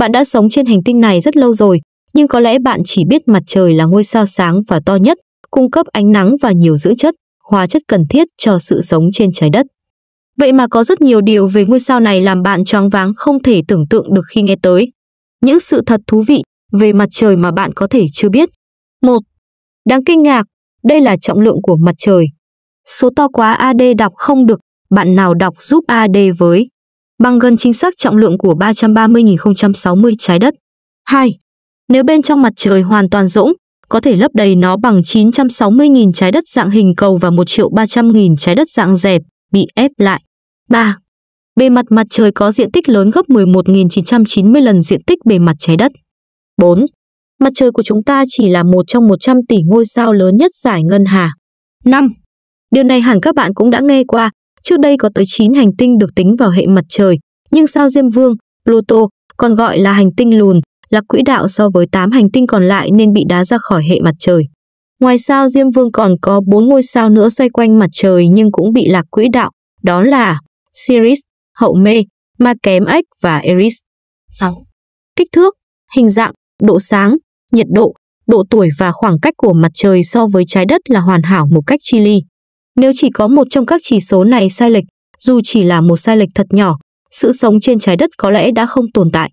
Bạn đã sống trên hành tinh này rất lâu rồi, nhưng có lẽ bạn chỉ biết mặt trời là ngôi sao sáng và to nhất, cung cấp ánh nắng và nhiều dưỡng chất, hóa chất cần thiết cho sự sống trên trái đất. Vậy mà có rất nhiều điều về ngôi sao này làm bạn choáng váng không thể tưởng tượng được khi nghe tới. Những sự thật thú vị về mặt trời mà bạn có thể chưa biết. 1. Đáng kinh ngạc, đây là trọng lượng của mặt trời. Số to quá AD đọc không được, bạn nào đọc giúp AD với bằng gần chính xác trọng lượng của 330.060 trái đất. 2. Nếu bên trong mặt trời hoàn toàn rỗng, có thể lấp đầy nó bằng 960.000 trái đất dạng hình cầu và 1 triệu 300.000 trái đất dạng dẹp, bị ép lại. 3. Bề mặt mặt trời có diện tích lớn gấp 11.990 lần diện tích bề mặt trái đất. 4. Mặt trời của chúng ta chỉ là một trong 100 tỷ ngôi sao lớn nhất giải ngân hà. 5. Điều này hẳn các bạn cũng đã nghe qua, Trước đây có tới 9 hành tinh được tính vào hệ mặt trời, nhưng sao Diêm Vương, Pluto, còn gọi là hành tinh lùn, là quỹ đạo so với 8 hành tinh còn lại nên bị đá ra khỏi hệ mặt trời. Ngoài sao Diêm Vương còn có 4 ngôi sao nữa xoay quanh mặt trời nhưng cũng bị lạc quỹ đạo, đó là Sirius, Hậu Mê, Ma Kém Ếch và Eris. 6. Kích thước, hình dạng, độ sáng, nhiệt độ, độ tuổi và khoảng cách của mặt trời so với trái đất là hoàn hảo một cách chi ly. Nếu chỉ có một trong các chỉ số này sai lệch, dù chỉ là một sai lệch thật nhỏ, sự sống trên trái đất có lẽ đã không tồn tại.